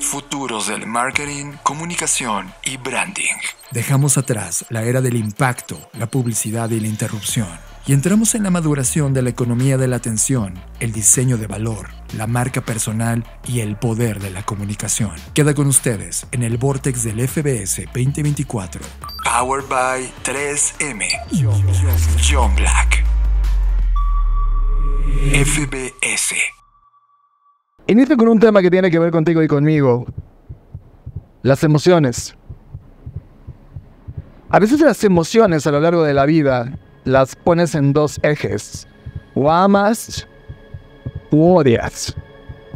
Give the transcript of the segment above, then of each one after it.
Futuros del, marketing. comunicación y branding. Dejamos atrás la era del impacto, la publicidad y la interrupción. Y entramos en la maduración de la economía de la atención, el diseño de valor, la marca personal y el poder de la comunicación. Queda con ustedes en el Vortex del FBS 2024. Powered by 3M. John Black. FBS. Inicio con un tema que tiene que ver contigo y conmigo. Las emociones. A veces las emociones a lo largo de la vida las pones en dos ejes. O amas o odias.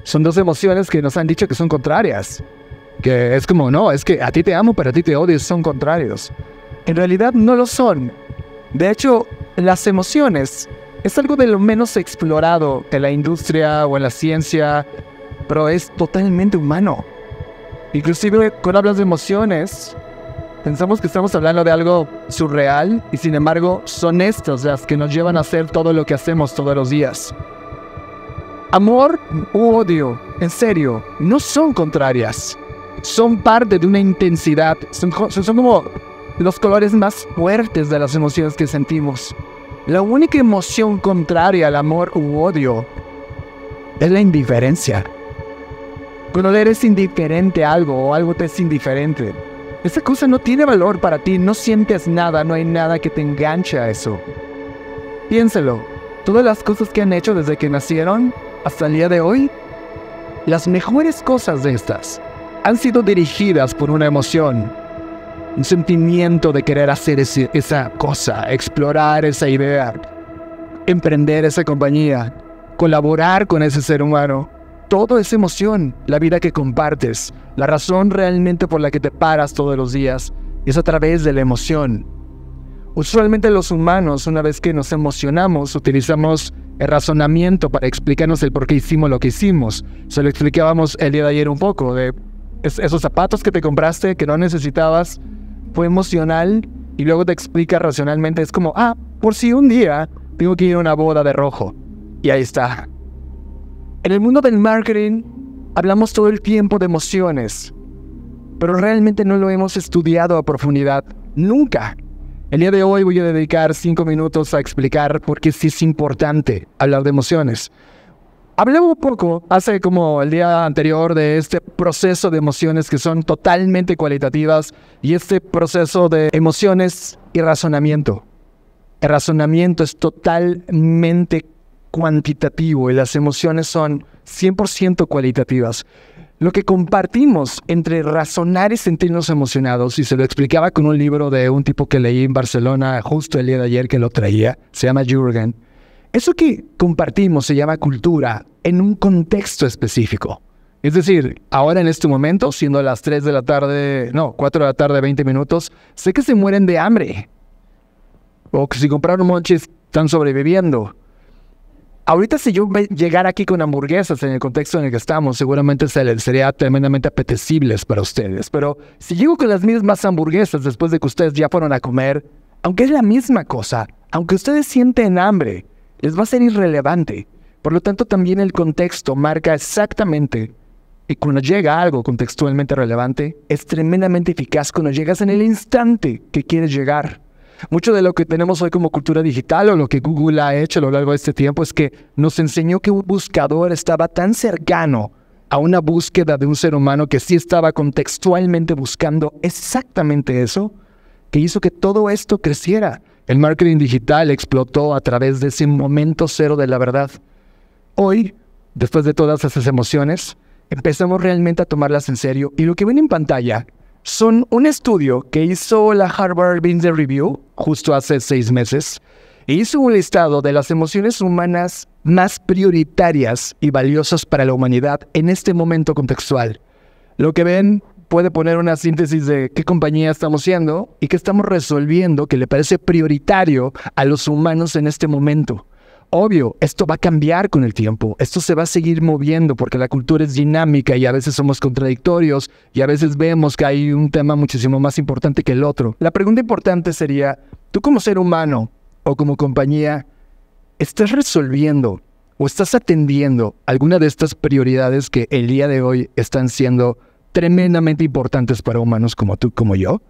Son dos emociones que nos han dicho que son contrarias. Que es como, no, es que a ti te amo, pero a ti te odio, son contrarios. En realidad no lo son. De hecho, las emociones es algo de lo menos explorado en la industria o en la ciencia, pero es totalmente humano. Inclusive cuando hablas de emociones, pensamos que estamos hablando de algo surreal y sin embargo son estas las que nos llevan a hacer todo lo que hacemos todos los días. Amor u odio, en serio, no son contrarias. Son parte de una intensidad, son, son como los colores más fuertes de las emociones que sentimos. La única emoción contraria al amor u odio es la indiferencia. Cuando eres indiferente a algo o algo te es indiferente, esa cosa no tiene valor para ti, no sientes nada, no hay nada que te enganche a eso. Piénselo, todas las cosas que han hecho desde que nacieron hasta el día de hoy, las mejores cosas de estas han sido dirigidas por una emoción un sentimiento de querer hacer esa cosa, explorar esa idea, emprender esa compañía, colaborar con ese ser humano. Todo es emoción, la vida que compartes, la razón realmente por la que te paras todos los días, es a través de la emoción. Usualmente los humanos, una vez que nos emocionamos, utilizamos el razonamiento para explicarnos el por qué hicimos lo que hicimos. Se lo explicábamos el día de ayer un poco, de esos zapatos que te compraste que no necesitabas, fue emocional y luego te explica racionalmente, es como, ah, por si un día tengo que ir a una boda de rojo. Y ahí está. En el mundo del marketing hablamos todo el tiempo de emociones, pero realmente no lo hemos estudiado a profundidad, nunca. El día de hoy voy a dedicar cinco minutos a explicar por qué sí es importante hablar de emociones. Hablamos un poco hace como el día anterior de este proceso de emociones que son totalmente cualitativas y este proceso de emociones y razonamiento. El razonamiento es totalmente cuantitativo y las emociones son 100% cualitativas. Lo que compartimos entre razonar y sentirnos emocionados, y se lo explicaba con un libro de un tipo que leí en Barcelona justo el día de ayer que lo traía, se llama Jürgen eso que compartimos se llama cultura en un contexto específico. Es decir, ahora en este momento, siendo las 3 de la tarde, no, 4 de la tarde, 20 minutos, sé que se mueren de hambre. O que si compraron mochis, están sobreviviendo. Ahorita si yo llegara aquí con hamburguesas en el contexto en el que estamos, seguramente sería tremendamente apetecibles para ustedes. Pero si llego con las mismas hamburguesas después de que ustedes ya fueron a comer, aunque es la misma cosa, aunque ustedes sienten hambre, les va a ser irrelevante. Por lo tanto, también el contexto marca exactamente. Y cuando llega algo contextualmente relevante, es tremendamente eficaz cuando llegas en el instante que quieres llegar. Mucho de lo que tenemos hoy como cultura digital o lo que Google ha hecho a lo largo de este tiempo es que nos enseñó que un buscador estaba tan cercano a una búsqueda de un ser humano que sí estaba contextualmente buscando exactamente eso, que hizo que todo esto creciera. El marketing digital explotó a través de ese momento cero de la verdad. Hoy, después de todas esas emociones, empezamos realmente a tomarlas en serio y lo que ven en pantalla son un estudio que hizo la Harvard Business Review justo hace seis meses e hizo un listado de las emociones humanas más prioritarias y valiosas para la humanidad en este momento contextual. Lo que ven puede poner una síntesis de qué compañía estamos siendo y qué estamos resolviendo que le parece prioritario a los humanos en este momento. Obvio, esto va a cambiar con el tiempo, esto se va a seguir moviendo porque la cultura es dinámica y a veces somos contradictorios y a veces vemos que hay un tema muchísimo más importante que el otro. La pregunta importante sería, tú como ser humano o como compañía, ¿estás resolviendo o estás atendiendo alguna de estas prioridades que el día de hoy están siendo tremendamente importantes para humanos como tú, como yo.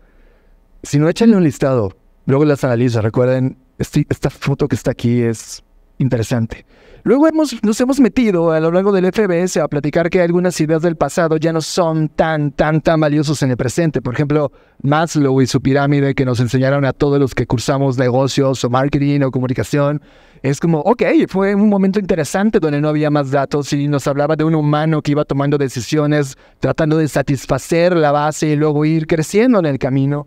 Si no, échale un listado. Luego las analiza. Recuerden, este, esta foto que está aquí es interesante. Luego hemos, nos hemos metido a lo largo del FBS a platicar que algunas ideas del pasado ya no son tan, tan, tan valiosos en el presente. Por ejemplo, Maslow y su pirámide que nos enseñaron a todos los que cursamos negocios o marketing o comunicación. Es como, ok, fue un momento interesante donde no había más datos y nos hablaba de un humano que iba tomando decisiones, tratando de satisfacer la base y luego ir creciendo en el camino.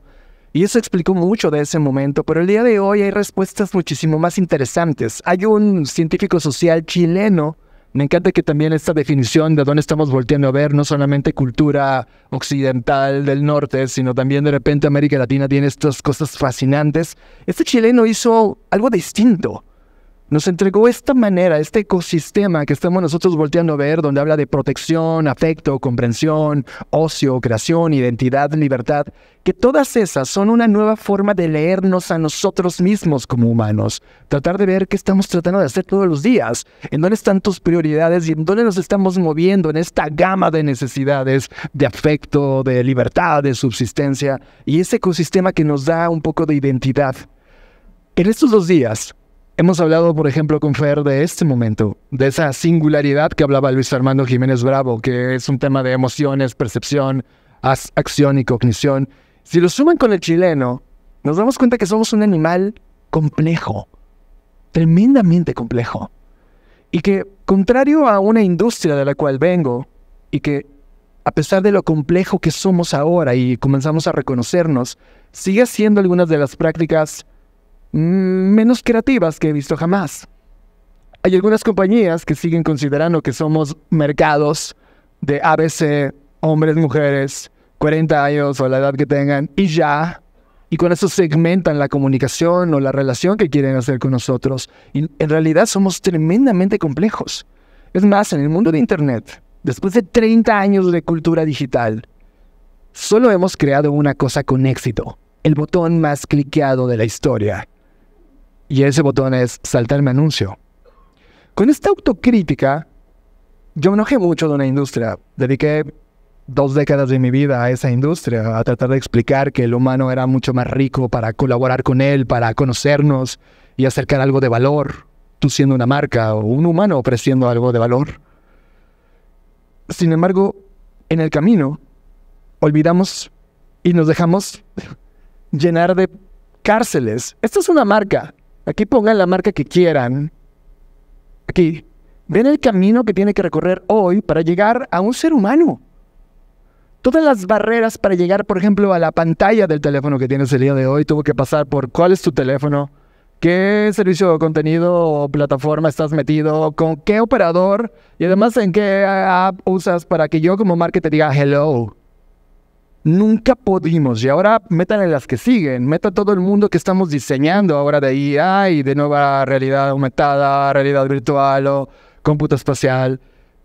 Y eso explicó mucho de ese momento, pero el día de hoy hay respuestas muchísimo más interesantes. Hay un científico social chileno, me encanta que también esta definición de dónde estamos volteando a ver, no solamente cultura occidental del norte, sino también de repente América Latina tiene estas cosas fascinantes. Este chileno hizo algo distinto nos entregó esta manera, este ecosistema que estamos nosotros volteando a ver, donde habla de protección, afecto, comprensión, ocio, creación, identidad, libertad, que todas esas son una nueva forma de leernos a nosotros mismos como humanos, tratar de ver qué estamos tratando de hacer todos los días, en dónde están tus prioridades y en dónde nos estamos moviendo en esta gama de necesidades, de afecto, de libertad, de subsistencia, y ese ecosistema que nos da un poco de identidad. En estos dos días, Hemos hablado, por ejemplo, con Fer de este momento, de esa singularidad que hablaba Luis Armando Jiménez Bravo, que es un tema de emociones, percepción, acción y cognición. Si lo suman con el chileno, nos damos cuenta que somos un animal complejo, tremendamente complejo. Y que, contrario a una industria de la cual vengo, y que, a pesar de lo complejo que somos ahora y comenzamos a reconocernos, sigue siendo algunas de las prácticas Mm, menos creativas que he visto jamás. Hay algunas compañías que siguen considerando que somos mercados de ABC, hombres, mujeres, 40 años o la edad que tengan, y ya. Y con eso segmentan la comunicación o la relación que quieren hacer con nosotros. Y en realidad somos tremendamente complejos. Es más, en el mundo de Internet, después de 30 años de cultura digital, solo hemos creado una cosa con éxito, el botón más cliqueado de la historia y ese botón es saltarme anuncio. Con esta autocrítica, yo me enojé mucho de una industria. Dediqué dos décadas de mi vida a esa industria, a tratar de explicar que el humano era mucho más rico para colaborar con él, para conocernos y acercar algo de valor, tú siendo una marca o un humano ofreciendo algo de valor. Sin embargo, en el camino, olvidamos y nos dejamos llenar de cárceles. Esto es una marca. Aquí pongan la marca que quieran. Aquí. Ven el camino que tiene que recorrer hoy para llegar a un ser humano. Todas las barreras para llegar, por ejemplo, a la pantalla del teléfono que tienes el día de hoy, tuvo que pasar por cuál es tu teléfono, qué servicio de contenido o plataforma estás metido, con qué operador y además en qué app usas para que yo como marca te diga hello nunca pudimos. Y ahora métanle las que siguen, meta todo el mundo que estamos diseñando ahora de AI, de nueva realidad aumentada, realidad virtual o cómputo espacial.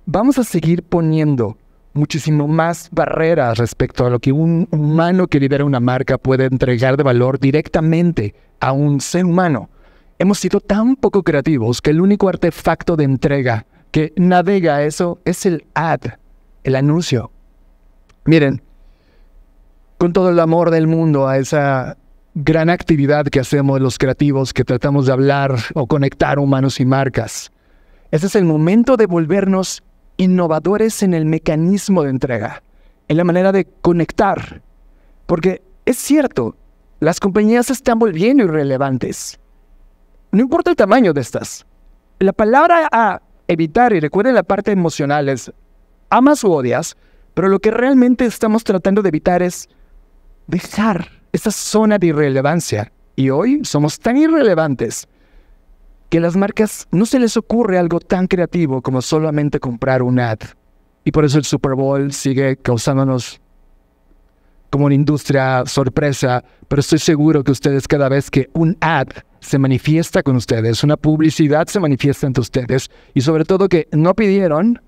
Vamos a seguir poniendo muchísimo más barreras respecto a lo que un humano que lidera una marca puede entregar de valor directamente a un ser humano. Hemos sido tan poco creativos que el único artefacto de entrega que navega eso es el ad, el anuncio. Miren, con todo el amor del mundo a esa gran actividad que hacemos los creativos que tratamos de hablar o conectar humanos y marcas. ese es el momento de volvernos innovadores en el mecanismo de entrega, en la manera de conectar. Porque es cierto, las compañías se están volviendo irrelevantes. No importa el tamaño de estas. La palabra a evitar, y recuerden la parte emocional, es amas o odias, pero lo que realmente estamos tratando de evitar es dejar esa zona de irrelevancia. Y hoy somos tan irrelevantes que las marcas no se les ocurre algo tan creativo como solamente comprar un ad. Y por eso el Super Bowl sigue causándonos como una industria sorpresa, pero estoy seguro que ustedes cada vez que un ad se manifiesta con ustedes, una publicidad se manifiesta entre ustedes y sobre todo que no pidieron,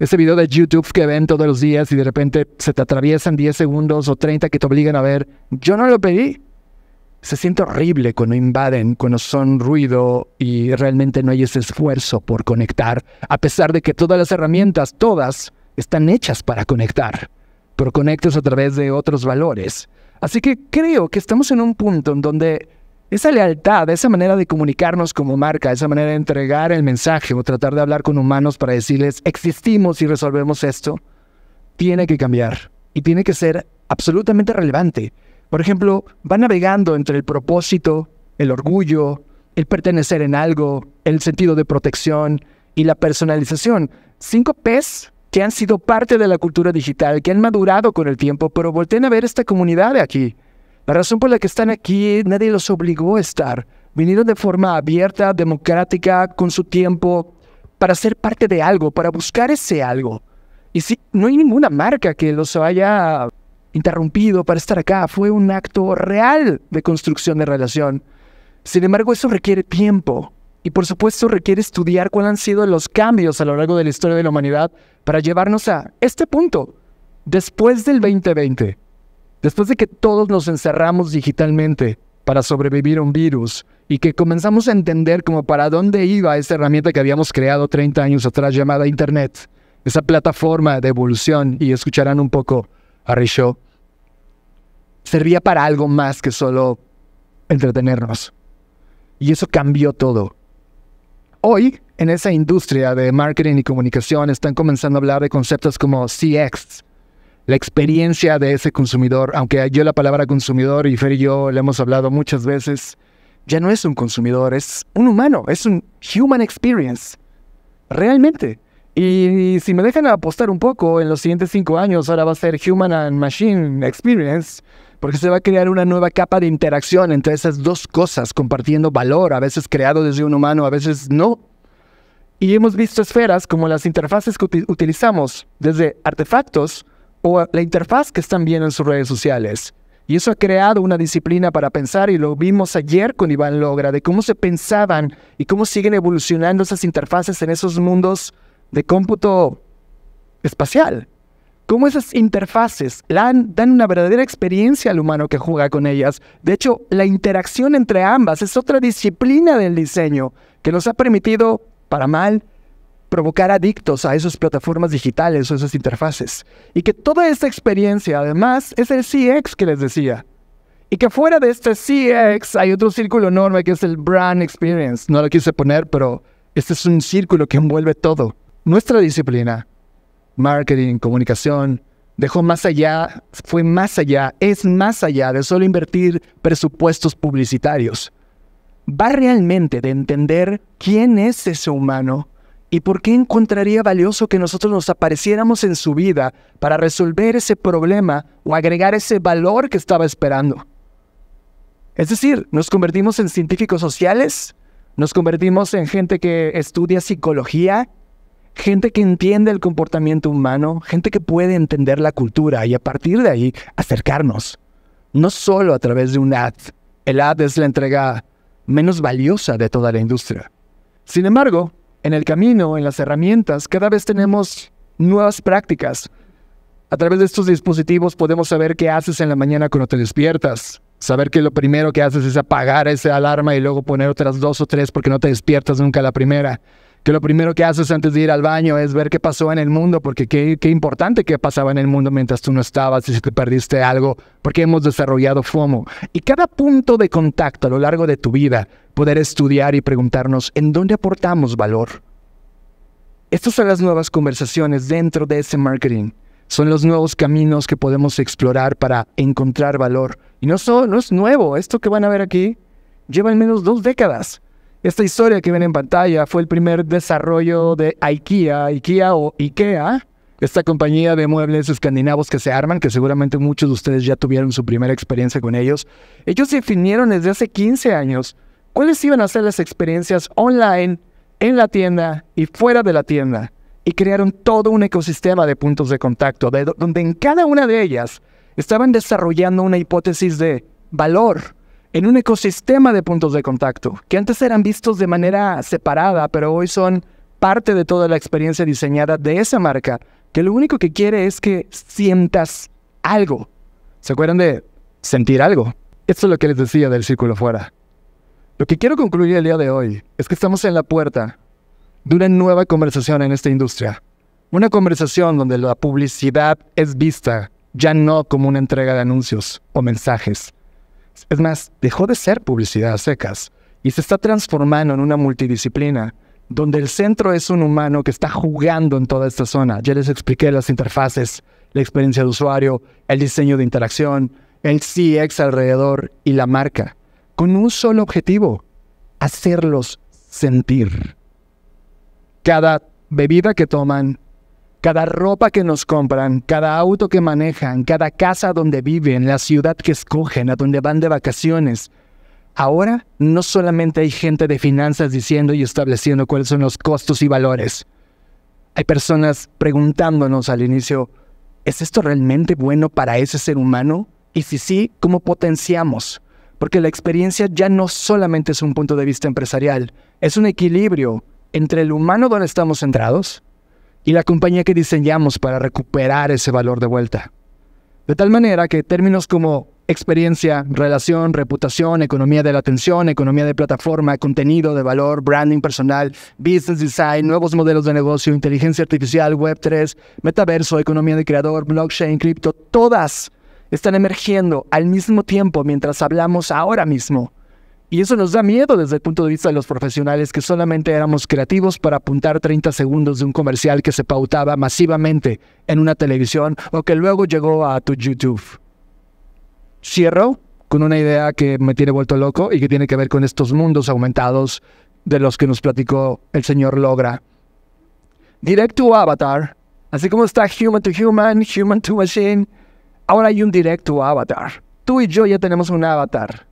ese video de YouTube que ven todos los días y de repente se te atraviesan 10 segundos o 30 que te obligan a ver, yo no lo pedí. Se siente horrible cuando invaden, cuando son ruido y realmente no hay ese esfuerzo por conectar, a pesar de que todas las herramientas, todas, están hechas para conectar, pero conectas a través de otros valores. Así que creo que estamos en un punto en donde esa lealtad, esa manera de comunicarnos como marca, esa manera de entregar el mensaje o tratar de hablar con humanos para decirles existimos y resolvemos esto, tiene que cambiar y tiene que ser absolutamente relevante. Por ejemplo, va navegando entre el propósito, el orgullo, el pertenecer en algo, el sentido de protección y la personalización. Cinco P's que han sido parte de la cultura digital, que han madurado con el tiempo, pero volteen a ver esta comunidad de aquí. La razón por la que están aquí, nadie los obligó a estar. Vinieron de forma abierta, democrática, con su tiempo, para ser parte de algo, para buscar ese algo. Y sí, no hay ninguna marca que los haya interrumpido para estar acá. Fue un acto real de construcción de relación. Sin embargo, eso requiere tiempo. Y por supuesto requiere estudiar cuáles han sido los cambios a lo largo de la historia de la humanidad para llevarnos a este punto, después del 2020. Después de que todos nos encerramos digitalmente para sobrevivir a un virus y que comenzamos a entender como para dónde iba esa herramienta que habíamos creado 30 años atrás llamada Internet, esa plataforma de evolución, y escucharán un poco a Risho, servía para algo más que solo entretenernos. Y eso cambió todo. Hoy, en esa industria de marketing y comunicación, están comenzando a hablar de conceptos como CX, la experiencia de ese consumidor, aunque yo la palabra consumidor y Fer y yo le hemos hablado muchas veces, ya no es un consumidor, es un humano, es un human experience, realmente. Y si me dejan apostar un poco, en los siguientes cinco años ahora va a ser Human and Machine Experience, porque se va a crear una nueva capa de interacción entre esas dos cosas, compartiendo valor, a veces creado desde un humano, a veces no. Y hemos visto esferas como las interfaces que utilizamos, desde artefactos, o la interfaz que están viendo en sus redes sociales. Y eso ha creado una disciplina para pensar y lo vimos ayer con Iván Logra, de cómo se pensaban y cómo siguen evolucionando esas interfaces en esos mundos de cómputo espacial. Cómo esas interfaces dan una verdadera experiencia al humano que juega con ellas. De hecho, la interacción entre ambas es otra disciplina del diseño que nos ha permitido, para mal, provocar adictos a esas plataformas digitales o esas interfaces. Y que toda esta experiencia, además, es el CX que les decía. Y que fuera de este CX hay otro círculo enorme que es el Brand Experience. No lo quise poner, pero este es un círculo que envuelve todo. Nuestra disciplina, marketing, comunicación, dejó más allá, fue más allá, es más allá de solo invertir presupuestos publicitarios. Va realmente de entender quién es ese humano ¿Y por qué encontraría valioso que nosotros nos apareciéramos en su vida para resolver ese problema o agregar ese valor que estaba esperando? Es decir, nos convertimos en científicos sociales, nos convertimos en gente que estudia psicología, gente que entiende el comportamiento humano, gente que puede entender la cultura y a partir de ahí acercarnos. No solo a través de un ad. El ad es la entrega menos valiosa de toda la industria. Sin embargo, en el camino, en las herramientas, cada vez tenemos nuevas prácticas. A través de estos dispositivos podemos saber qué haces en la mañana cuando te despiertas, saber que lo primero que haces es apagar esa alarma y luego poner otras dos o tres porque no te despiertas nunca la primera lo primero que haces antes de ir al baño es ver qué pasó en el mundo, porque qué, importante qué pasaba en el mundo mientras tú no estabas y si te perdiste algo, porque hemos desarrollado FOMO. Y cada punto de contacto a lo largo de tu vida, poder estudiar y preguntarnos en dónde aportamos valor. Estas son las nuevas conversaciones dentro de ese marketing. Son los nuevos caminos que podemos explorar para encontrar valor. Y no, no es nuevo, esto que van a ver aquí lleva al menos dos décadas. Esta historia que ven en pantalla fue el primer desarrollo de IKEA, IKEA o IKEA, esta compañía de muebles escandinavos que se arman, que seguramente muchos de ustedes ya tuvieron su primera experiencia con ellos. Ellos definieron desde hace 15 años cuáles iban a ser las experiencias online, en la tienda y fuera de la tienda. Y crearon todo un ecosistema de puntos de contacto, donde en cada una de ellas estaban desarrollando una hipótesis de valor, en un ecosistema de puntos de contacto, que antes eran vistos de manera separada, pero hoy son parte de toda la experiencia diseñada de esa marca, que lo único que quiere es que sientas algo. ¿Se acuerdan de sentir algo? Esto es lo que les decía del círculo fuera. Lo que quiero concluir el día de hoy es que estamos en la puerta de una nueva conversación en esta industria. Una conversación donde la publicidad es vista ya no como una entrega de anuncios o mensajes, es más, dejó de ser publicidad secas y se está transformando en una multidisciplina donde el centro es un humano que está jugando en toda esta zona. Ya les expliqué las interfaces, la experiencia de usuario, el diseño de interacción, el CX alrededor y la marca, con un solo objetivo, hacerlos sentir. Cada bebida que toman, cada ropa que nos compran, cada auto que manejan, cada casa donde viven, la ciudad que escogen, a donde van de vacaciones. Ahora no solamente hay gente de finanzas diciendo y estableciendo cuáles son los costos y valores. Hay personas preguntándonos al inicio, ¿es esto realmente bueno para ese ser humano? Y si sí, ¿cómo potenciamos? Porque la experiencia ya no solamente es un punto de vista empresarial, es un equilibrio entre el humano donde estamos centrados, y la compañía que diseñamos para recuperar ese valor de vuelta. De tal manera que términos como experiencia, relación, reputación, economía de la atención, economía de plataforma, contenido de valor, branding personal, business design, nuevos modelos de negocio, inteligencia artificial, web3, metaverso, economía de creador, blockchain, cripto, todas están emergiendo al mismo tiempo mientras hablamos ahora mismo y eso nos da miedo desde el punto de vista de los profesionales que solamente éramos creativos para apuntar 30 segundos de un comercial que se pautaba masivamente en una televisión o que luego llegó a tu YouTube. Cierro con una idea que me tiene vuelto loco y que tiene que ver con estos mundos aumentados de los que nos platicó el señor Logra. Direct to Avatar, así como está Human to Human, Human to Machine, ahora hay un Direct to Avatar. Tú y yo ya tenemos un avatar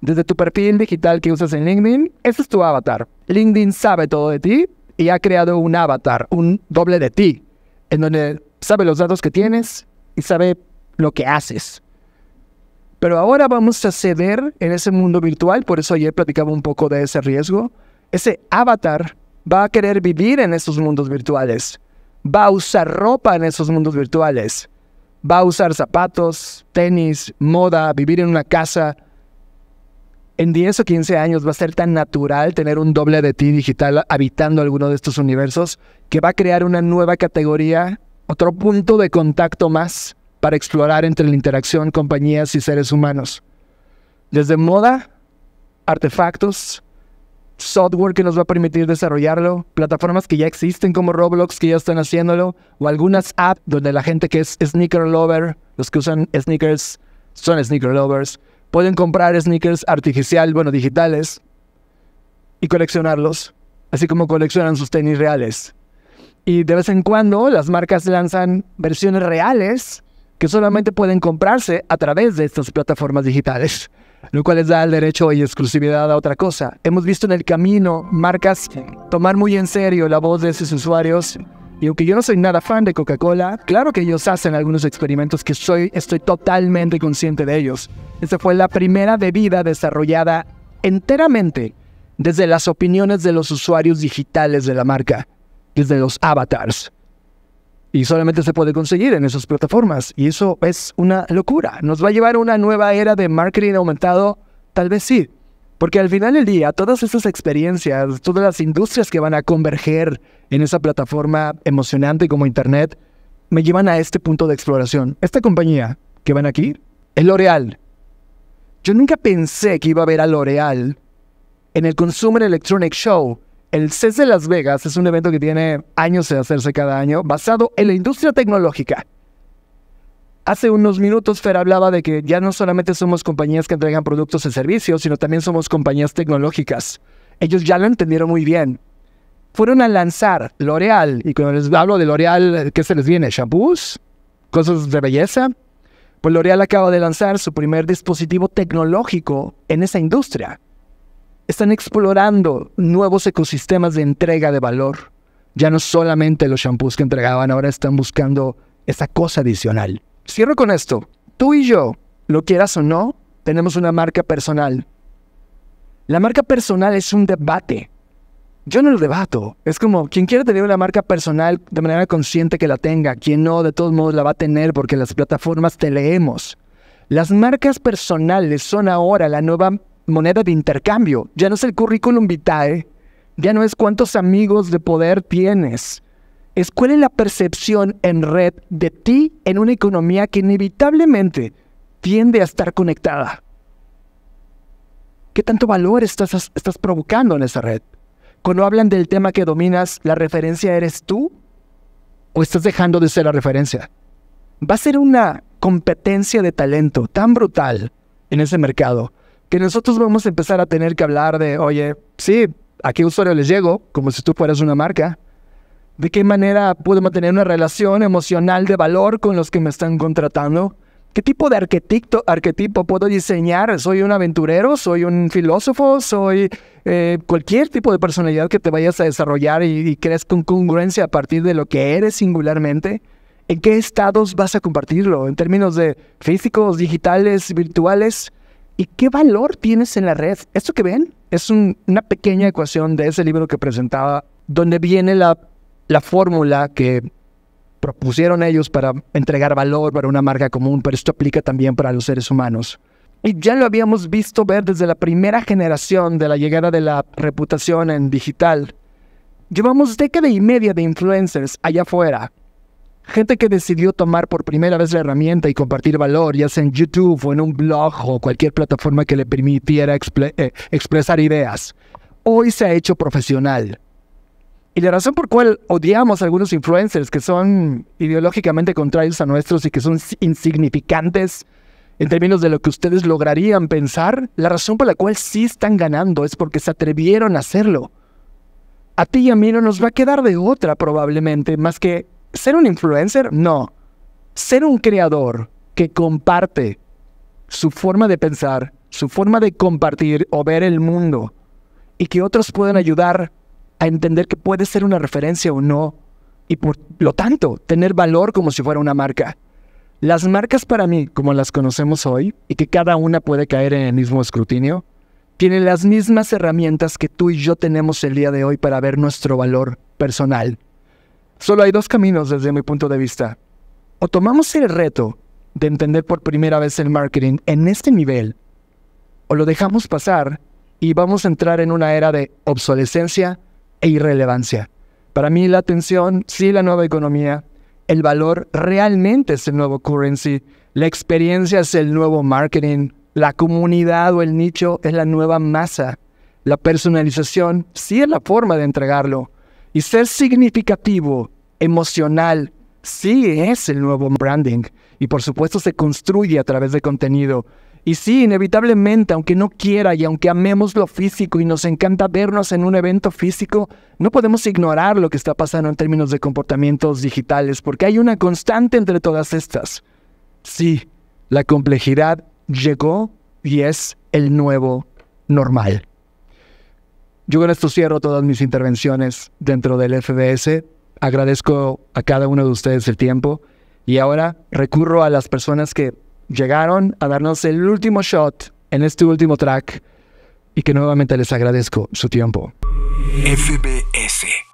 desde tu perfil digital que usas en LinkedIn, ese es tu avatar. LinkedIn sabe todo de ti y ha creado un avatar, un doble de ti, en donde sabe los datos que tienes y sabe lo que haces. Pero ahora vamos a ceder en ese mundo virtual, por eso ayer platicaba un poco de ese riesgo. Ese avatar va a querer vivir en esos mundos virtuales, va a usar ropa en esos mundos virtuales, va a usar zapatos, tenis, moda, vivir en una casa, en 10 o 15 años va a ser tan natural tener un doble de ti digital habitando alguno de estos universos que va a crear una nueva categoría, otro punto de contacto más para explorar entre la interacción compañías y seres humanos. Desde moda, artefactos, software que nos va a permitir desarrollarlo, plataformas que ya existen como Roblox que ya están haciéndolo, o algunas apps donde la gente que es sneaker lover, los que usan sneakers, son sneaker lovers, pueden comprar sneakers artificial, bueno, digitales, y coleccionarlos, así como coleccionan sus tenis reales. Y de vez en cuando las marcas lanzan versiones reales que solamente pueden comprarse a través de estas plataformas digitales, lo cual les da el derecho y exclusividad a otra cosa. Hemos visto en el camino marcas tomar muy en serio la voz de sus usuarios y aunque yo no soy nada fan de Coca-Cola, claro que ellos hacen algunos experimentos que soy, estoy totalmente consciente de ellos. Esta fue la primera bebida desarrollada enteramente desde las opiniones de los usuarios digitales de la marca, desde los avatars. Y solamente se puede conseguir en esas plataformas. Y eso es una locura. ¿Nos va a llevar a una nueva era de marketing aumentado? Tal vez sí. Porque al final del día, todas esas experiencias, todas las industrias que van a converger en esa plataforma emocionante como Internet, me llevan a este punto de exploración. Esta compañía que van aquí es L'Oreal. Yo nunca pensé que iba a ver a L'Oreal en el Consumer Electronics Show. El CES de Las Vegas es un evento que tiene años de hacerse cada año, basado en la industria tecnológica. Hace unos minutos Fer hablaba de que ya no solamente somos compañías que entregan productos y servicios, sino también somos compañías tecnológicas. Ellos ya lo entendieron muy bien. Fueron a lanzar L'Oreal, y cuando les hablo de L'Oreal, ¿qué se les viene? ¿Shampoos? ¿Cosas de belleza? Pues L'Oreal acaba de lanzar su primer dispositivo tecnológico en esa industria. Están explorando nuevos ecosistemas de entrega de valor. Ya no solamente los shampoos que entregaban, ahora están buscando esa cosa adicional. Cierro con esto. Tú y yo, lo quieras o no, tenemos una marca personal. La marca personal es un debate. Yo no lo debato. Es como, quien quiere tener la marca personal de manera consciente que la tenga, quien no, de todos modos la va a tener porque las plataformas te leemos. Las marcas personales son ahora la nueva moneda de intercambio. Ya no es el currículum vitae, ya no es cuántos amigos de poder tienes es cuál es la percepción en red de ti en una economía que inevitablemente tiende a estar conectada. ¿Qué tanto valor estás, provocando en esa red? Cuando hablan del tema que dominas, ¿la referencia eres tú? ¿O estás dejando de ser la referencia? Va a ser una competencia de talento tan brutal en ese mercado que nosotros vamos a empezar a tener que hablar de, oye, sí, ¿a qué usuario les llego? Como si tú fueras una marca. ¿De qué manera puedo mantener una relación emocional de valor con los que me están contratando? ¿Qué tipo de arquetipo, arquetipo puedo diseñar? ¿Soy un aventurero? ¿Soy un filósofo? ¿Soy eh, cualquier tipo de personalidad que te vayas a desarrollar y, creas crees con congruencia a partir de lo que eres singularmente? ¿En qué estados vas a compartirlo? ¿En términos de físicos, digitales, virtuales? ¿Y qué valor tienes en la red? Esto que ven es una pequeña ecuación de ese libro que presentaba, donde viene la la fórmula que propusieron ellos para entregar valor para una marca común, pero esto aplica también para los seres humanos. Y ya lo habíamos visto ver desde la primera generación de la llegada de la reputación en digital. Llevamos década y media de influencers allá afuera. Gente que decidió tomar por primera vez la herramienta y compartir valor, ya sea en YouTube o en un blog o cualquier plataforma que le permitiera eh, expresar ideas. Hoy se ha hecho profesional y la razón por cual odiamos a algunos influencers que son ideológicamente contrarios a nuestros y que son insignificantes en términos de lo que ustedes lograrían pensar, la razón por la cual sí están ganando es porque se atrevieron a hacerlo. A ti y a mí no nos va a quedar de otra probablemente más que ser un influencer, no. Ser un creador que comparte su forma de pensar, su forma de compartir o ver el mundo y que otros puedan ayudar a entender que puede ser una referencia o no, y por lo tanto, tener valor como si fuera una marca. Las marcas para mí, como las conocemos hoy, y que cada una puede caer en el mismo escrutinio, tienen las mismas herramientas que tú y yo tenemos el día de hoy para ver nuestro valor personal. Solo hay dos caminos desde mi punto de vista. O tomamos el reto de entender por primera vez el marketing en este nivel, o lo dejamos pasar y vamos a entrar en una era de obsolescencia, e irrelevancia. Para mí la atención, sí la nueva economía, el valor realmente es el nuevo currency, la experiencia es el nuevo marketing, la comunidad o el nicho es la nueva masa, la personalización sí es la forma de entregarlo y ser significativo, emocional, sí es el nuevo branding y por supuesto se construye a través de contenido y sí, inevitablemente, aunque no quiera y aunque amemos lo físico y nos encanta vernos en un evento físico, no podemos ignorar lo que está pasando en términos de comportamientos digitales, porque hay una constante entre todas estas. Sí, la complejidad llegó y es el nuevo normal. Yo con esto cierro todas mis intervenciones dentro del FBS. Agradezco a cada uno de ustedes el tiempo y ahora recurro a las personas que llegaron a darnos el último shot en este último track y que nuevamente les agradezco su tiempo. FBS.